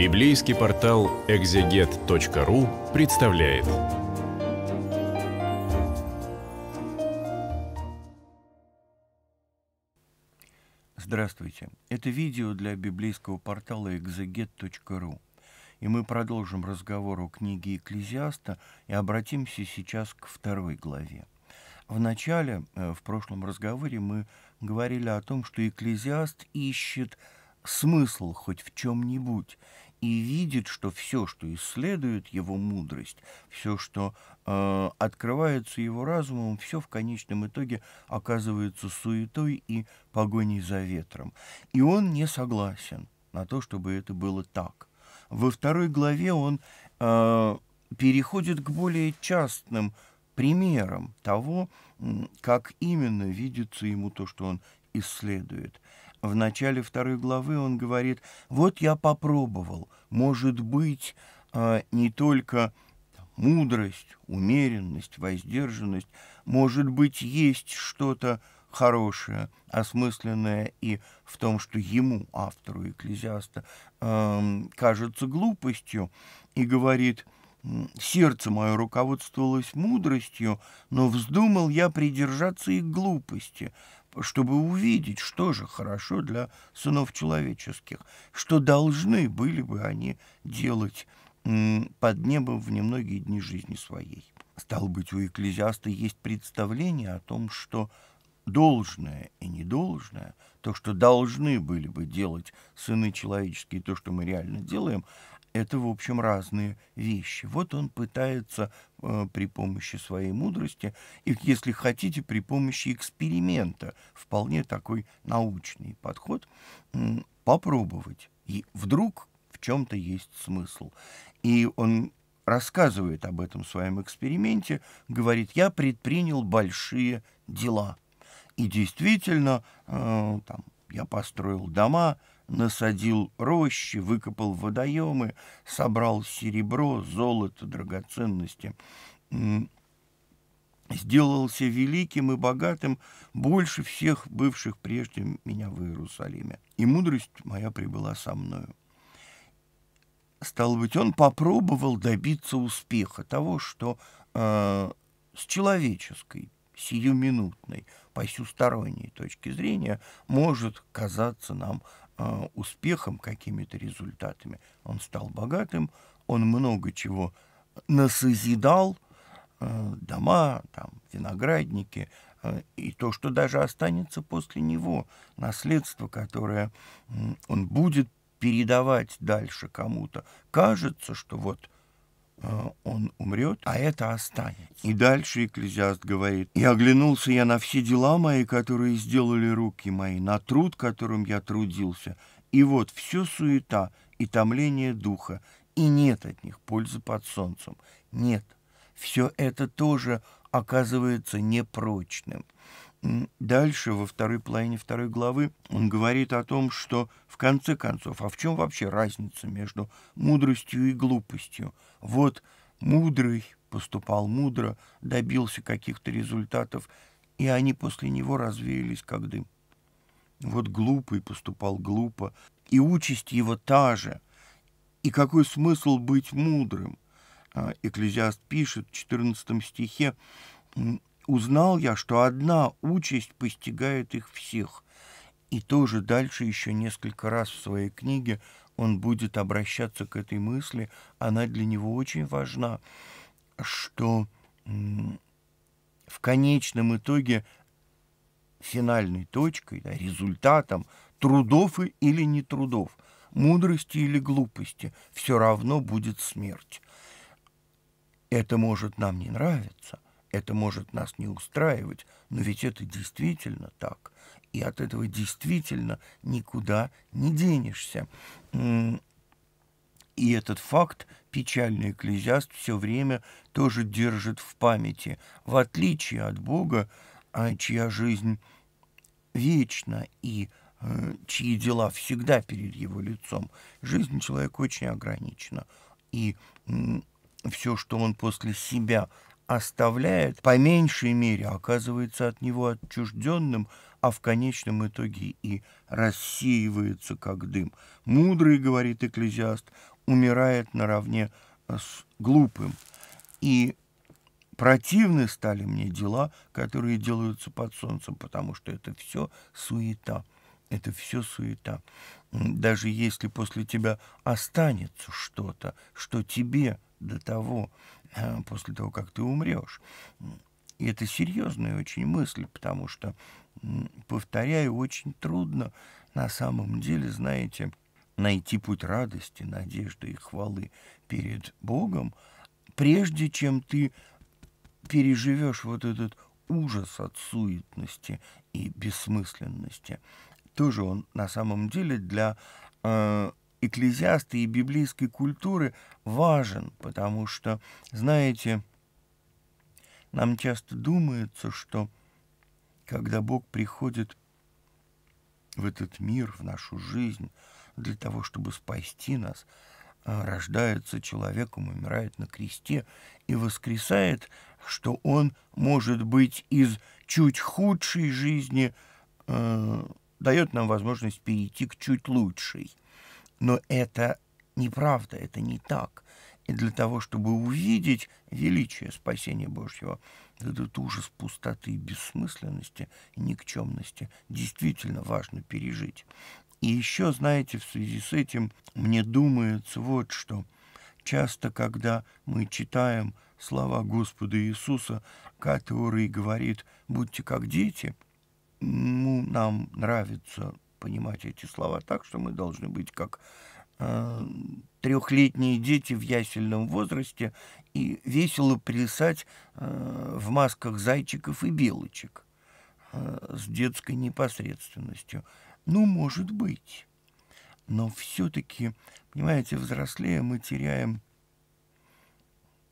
Библейский портал экзегет.ру представляет. Здравствуйте. Это видео для библейского портала экзегет.ру. И мы продолжим разговор о книге Экклезиаста и обратимся сейчас к второй главе. В начале, э, в прошлом разговоре, мы говорили о том, что Экклезиаст ищет смысл хоть в чем-нибудь, и видит, что все, что исследует его мудрость, все, что э, открывается его разумом, все в конечном итоге оказывается суетой и погоней за ветром. И он не согласен на то, чтобы это было так. Во второй главе он э, переходит к более частным примерам того, как именно видится ему то, что он исследует – в начале второй главы он говорит, вот я попробовал, может быть, а, не только мудрость, умеренность, воздержанность, может быть, есть что-то хорошее, осмысленное и в том, что ему, автору Экклезиаста, а, кажется глупостью, и говорит, сердце мое руководствовалось мудростью, но вздумал я придержаться и глупости чтобы увидеть, что же хорошо для сынов человеческих, что должны были бы они делать под небом в немногие дни жизни своей. Стало быть, у экклезиаста есть представление о том, что должное и недолжное, то, что должны были бы делать сыны человеческие, то, что мы реально делаем, это, в общем, разные вещи. Вот он пытается э, при помощи своей мудрости, и, если хотите, при помощи эксперимента, вполне такой научный подход, э, попробовать. И вдруг в чем-то есть смысл. И он рассказывает об этом своем эксперименте, говорит, я предпринял большие дела. И действительно, э, там, я построил дома, насадил рощи, выкопал водоемы, собрал серебро, золото, драгоценности. Сделался великим и богатым больше всех бывших прежде меня в Иерусалиме. И мудрость моя прибыла со мною. Стало быть, он попробовал добиться успеха того, что э, с человеческой, сиюминутной, посюсторонней точки зрения может казаться нам а, успехом, какими-то результатами. Он стал богатым, он много чего насозидал, а, дома, там, виноградники, а, и то, что даже останется после него, наследство, которое он будет передавать дальше кому-то. Кажется, что вот – Э, он умрет, а это останется. И дальше Экклезиаст говорит, «И оглянулся я на все дела мои, которые сделали руки мои, на труд, которым я трудился, и вот все суета и томление духа, и нет от них пользы под солнцем. Нет, все это тоже оказывается непрочным». Дальше, во второй половине второй главы, он говорит о том, что, в конце концов, а в чем вообще разница между мудростью и глупостью? Вот мудрый поступал мудро, добился каких-то результатов, и они после него развеялись как дым. Вот глупый поступал глупо, и участь его та же. И какой смысл быть мудрым? А, Экклезиаст пишет в 14 стихе, узнал я, что одна участь постигает их всех. И тоже дальше еще несколько раз в своей книге он будет обращаться к этой мысли, она для него очень важна, что в конечном итоге финальной точкой, да, результатом трудов или не трудов, мудрости или глупости, все равно будет смерть. Это может нам не нравиться – это может нас не устраивать, но ведь это действительно так. И от этого действительно никуда не денешься. И этот факт печальный экклезиаст все время тоже держит в памяти, в отличие от Бога, а, чья жизнь вечна и э, чьи дела всегда перед его лицом. Жизнь человека очень ограничена, и все, что он после себя оставляет, по меньшей мере, оказывается от него отчужденным, а в конечном итоге и рассеивается, как дым. Мудрый, говорит экклезиаст, умирает наравне с глупым. И противны стали мне дела, которые делаются под солнцем, потому что это все суета. Это все суета. Даже если после тебя останется что-то, что тебе до того Э, после того, как ты умрешь. И это серьезная очень мысль, потому что, повторяю, очень трудно на самом деле, знаете, найти путь радости, надежды и хвалы перед Богом, прежде чем ты переживешь вот этот ужас от суетности и бессмысленности. Тоже он на самом деле для э, экклезиаста и библейской культуры важен, потому что, знаете, нам часто думается, что когда Бог приходит в этот мир, в нашу жизнь, для того, чтобы спасти нас, а, рождается человеком, умирает на кресте и воскресает, что он, может быть, из чуть худшей жизни э, дает нам возможность перейти к чуть лучшей. Но это неправда, это не так. И для того, чтобы увидеть величие спасения Божьего, этот ужас пустоты, бессмысленности и никчемности действительно важно пережить. И еще, знаете, в связи с этим мне думается вот что. Часто, когда мы читаем слова Господа Иисуса, который говорит «будьте как дети», ну, нам нравится понимать эти слова так, что мы должны быть как э, трехлетние дети в ясельном возрасте и весело плясать э, в масках зайчиков и белочек э, с детской непосредственностью. Ну, может быть. Но все-таки, понимаете, взрослея мы теряем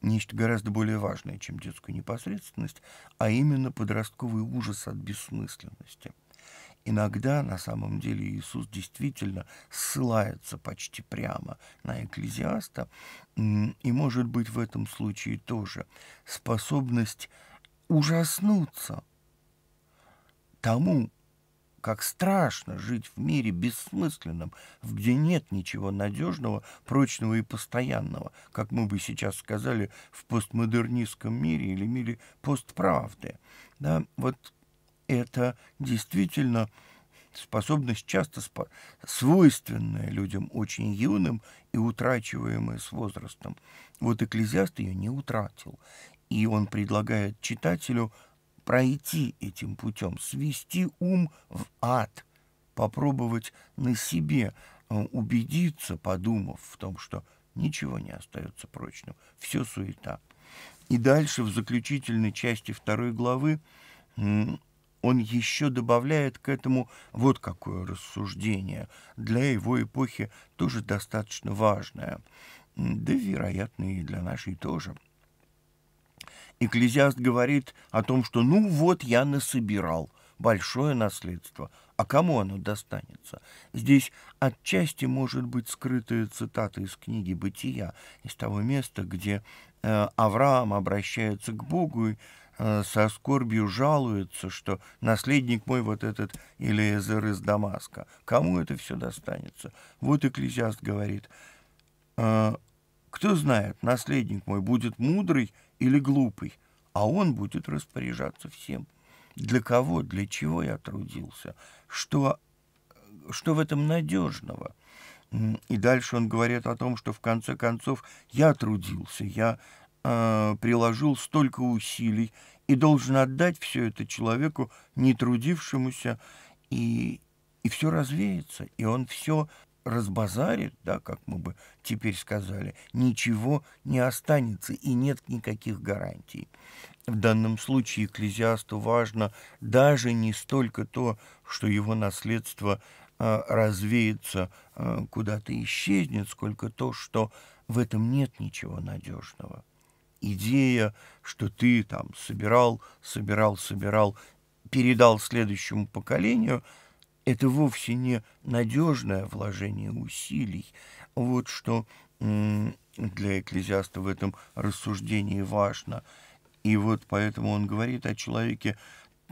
нечто гораздо более важное, чем детскую непосредственность, а именно подростковый ужас от бессмысленности – Иногда, на самом деле, Иисус действительно ссылается почти прямо на экклезиаста, и, может быть, в этом случае тоже способность ужаснуться тому, как страшно жить в мире бессмысленном, где нет ничего надежного, прочного и постоянного, как мы бы сейчас сказали в постмодернистском мире или мире постправды. Да, вот это действительно способность часто спо свойственная людям очень юным и утрачиваемая с возрастом. Вот экклезиаст ее не утратил, и он предлагает читателю пройти этим путем, свести ум в ад, попробовать на себе э, убедиться, подумав в том, что ничего не остается прочным, все суета. И дальше в заключительной части второй главы он еще добавляет к этому вот какое рассуждение, для его эпохи тоже достаточно важное, да, вероятно, и для нашей тоже. Экклезиаст говорит о том, что «ну вот я насобирал», большое наследство. А кому оно достанется? Здесь отчасти может быть скрытая цитата из книги «Бытия», из того места, где э, Авраам обращается к Богу и Э, со скорбью жалуется, что наследник мой вот этот Элиезер из Дамаска. Кому это все достанется? Вот Экклезиаст говорит, «Э, кто знает, наследник мой будет мудрый или глупый, а он будет распоряжаться всем. Для кого, для чего я трудился? Что, что в этом надежного? И дальше он говорит о том, что в конце концов я трудился, я э, приложил столько усилий и должен отдать все это человеку, не трудившемуся, и, и все развеется, и он все разбазарит, да, как мы бы теперь сказали, ничего не останется и нет никаких гарантий. В данном случае экклезиасту важно даже не столько то, что его наследство э, развеется, э, куда-то исчезнет, сколько то, что в этом нет ничего надежного идея, что ты там собирал, собирал, собирал, передал следующему поколению, это вовсе не надежное вложение усилий. Вот что для экклезиаста в этом рассуждении важно. И вот поэтому он говорит о человеке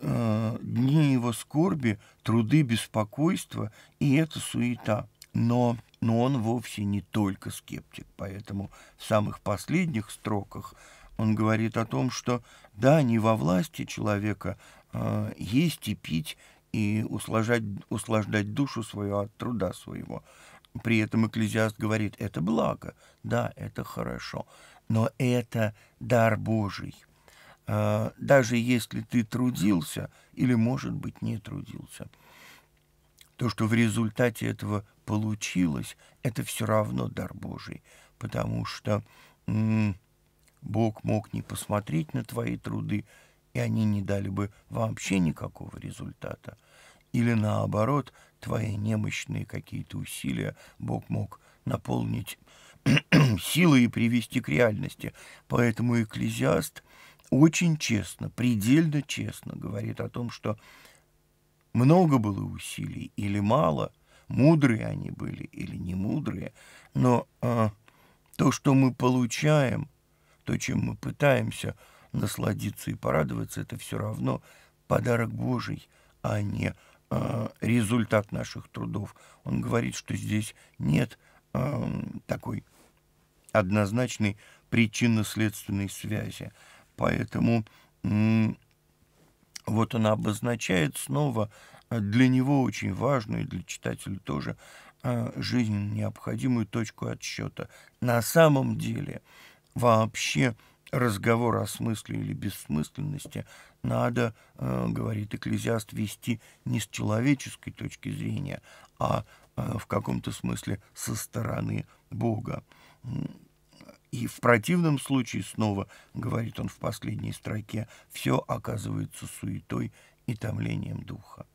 э, дни его скорби, труды, беспокойства, и это суета. Но но он вовсе не только скептик, поэтому в самых последних строках он говорит о том, что да, не во власти человека э, есть и пить, и услаждать, услаждать душу свою от труда своего. При этом экклезиаст говорит, это благо, да, это хорошо, но это дар Божий. Э, даже если ты трудился или, может быть, не трудился – то, что в результате этого получилось, это все равно дар Божий, потому что м -м, Бог мог не посмотреть на твои труды, и они не дали бы вообще никакого результата. Или наоборот, твои немощные какие-то усилия Бог мог наполнить силой и привести к реальности. Поэтому экклезиаст очень честно, предельно честно говорит о том, что много было усилий или мало, мудрые они были или не мудрые, но а, то, что мы получаем, то, чем мы пытаемся насладиться и порадоваться, это все равно подарок Божий, а не а, результат наших трудов. Он говорит, что здесь нет а, такой однозначной причинно-следственной связи. Поэтому вот она обозначает снова а, для него очень важную, и для читателя тоже, а, жизненно необходимую точку отсчета. На самом деле вообще разговор о смысле или бессмысленности надо, а, говорит экклезиаст, вести не с человеческой точки зрения, а в каком-то смысле со стороны Бога. И в противном случае снова, говорит он в последней строке, все оказывается суетой и томлением духа.